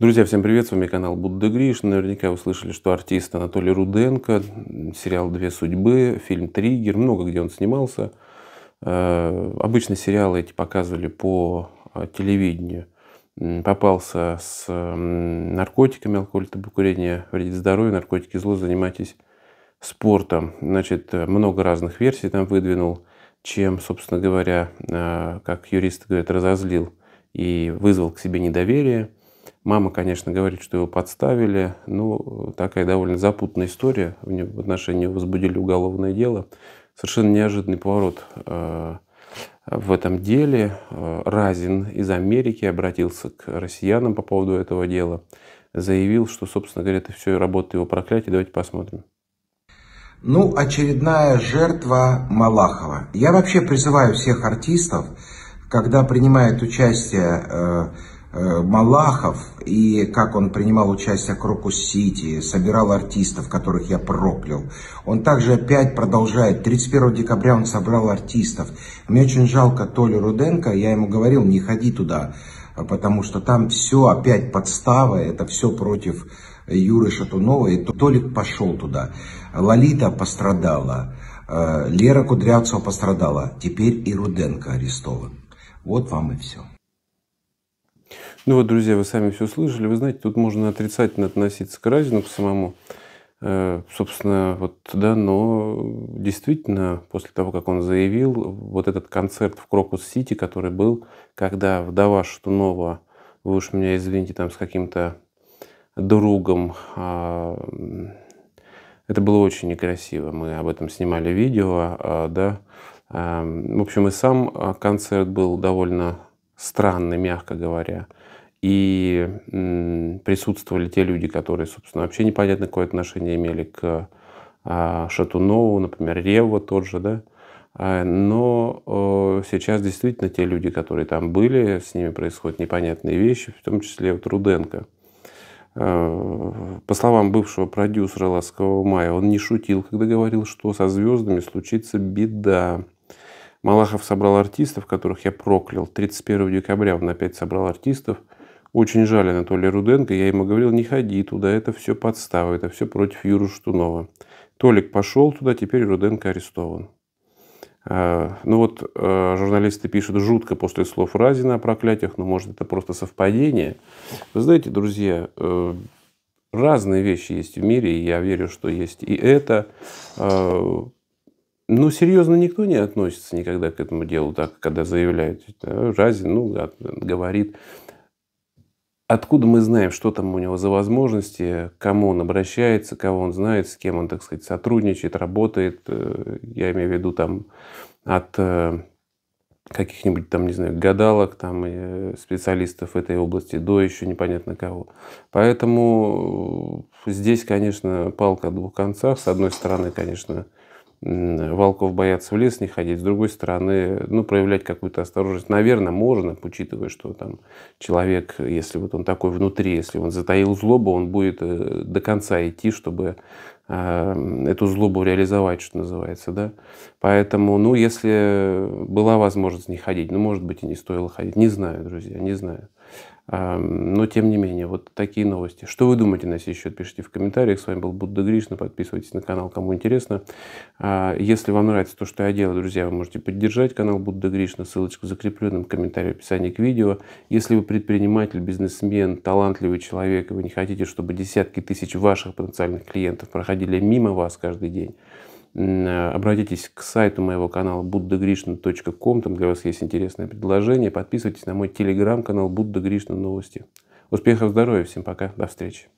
Друзья, всем привет, с вами канал Будда Гриш. Наверняка вы слышали, что артист Анатолий Руденко, сериал «Две судьбы», фильм «Триггер», много где он снимался. Э, обычно сериалы эти показывали по э, телевидению. Попался с наркотиками, алкоголь, табакурение вредит здоровью, наркотики зло, занимайтесь спортом. Значит, э, много разных версий там выдвинул, чем, собственно говоря, как юристы говорят, разозлил и вызвал к себе недоверие – Мама, конечно, говорит, что его подставили. Ну, такая довольно запутанная история. В отношении возбудили уголовное дело. Совершенно неожиданный поворот э, в этом деле. Э, Разин из Америки обратился к россиянам по поводу этого дела. Заявил, что, собственно говоря, это все работа его проклятия. Давайте посмотрим. Ну, очередная жертва Малахова. Я вообще призываю всех артистов, когда принимают участие э, Э, Малахов и как он принимал участие в Крокус-Сити, собирал артистов, которых я проклял. Он также опять продолжает. 31 декабря он собрал артистов. Мне очень жалко Толю Руденко, я ему говорил, не ходи туда, потому что там все опять подстава, это все против Юры Шатунова. И Толик пошел туда. Лолита пострадала, э, Лера Кудрявцева пострадала, теперь и Руденко арестован. Вот вам и все. Ну вот, друзья, вы сами все слышали. Вы знаете, тут можно отрицательно относиться к Разину, к самому. Э, собственно, вот, да, но действительно, после того, как он заявил, вот этот концерт в Крокус-Сити, который был, когда вдова Штунова, вы уж меня извините, там с каким-то другом, а, это было очень некрасиво. Мы об этом снимали видео, а, да. Эм, в общем, и сам концерт был довольно странный, мягко говоря и присутствовали те люди, которые, собственно, вообще непонятно какое отношение имели к а, Шатунову, например, Рева тот же, да. А, но э, сейчас действительно те люди, которые там были, с ними происходят непонятные вещи, в том числе вот Руденко. Э, по словам бывшего продюсера «Ласкового мая», он не шутил, когда говорил, что со звездами случится беда. Малахов собрал артистов, которых я проклял. 31 декабря он опять собрал артистов – очень жаль Анатолия Руденко, я ему говорил, не ходи туда, это все подстава, это все против Юры Штунова. Толик пошел туда, теперь Руденко арестован. А, ну вот а, журналисты пишут жутко после слов Разина о проклятиях, но ну, может это просто совпадение. Вы знаете, друзья, э, разные вещи есть в мире, и я верю, что есть и это. А, но ну, серьезно, никто не относится никогда к этому делу так, когда заявляют Разин, ну, говорит. Откуда мы знаем, что там у него за возможности, к кому он обращается, кого он знает, с кем он, так сказать, сотрудничает, работает. Э, я имею в виду там от э, каких-нибудь там, не знаю, гадалок, там, э, специалистов этой области, до еще непонятно кого. Поэтому здесь, конечно, палка о двух концах. С одной стороны, конечно, волков боятся в лес не ходить, с другой стороны, ну, проявлять какую-то осторожность, наверное, можно, учитывая, что там человек, если вот он такой внутри, если он затаил злобу, он будет э, до конца идти, чтобы э, эту злобу реализовать, что называется, да. Поэтому, ну, если была возможность не ходить, ну, может быть, и не стоило ходить, не знаю, друзья, не знаю. Но тем не менее, вот такие новости. Что вы думаете на сей счет? Пишите в комментариях. С вами был Будда Гришна. Подписывайтесь на канал, кому интересно. А, если вам нравится то, что я делаю, друзья, вы можете поддержать канал Будда Гришна. Ссылочка в закрепленном комментарии в описании к видео. Если вы предприниматель, бизнесмен, талантливый человек, и вы не хотите, чтобы десятки тысяч ваших потенциальных клиентов проходили мимо вас каждый день, Э, обратитесь к сайту моего канала buddhagrishna.com, там для вас есть интересное предложение. Подписывайтесь на мой телеграм-канал Будда Гришна Новости. Успехов, здоровья, всем пока, до встречи.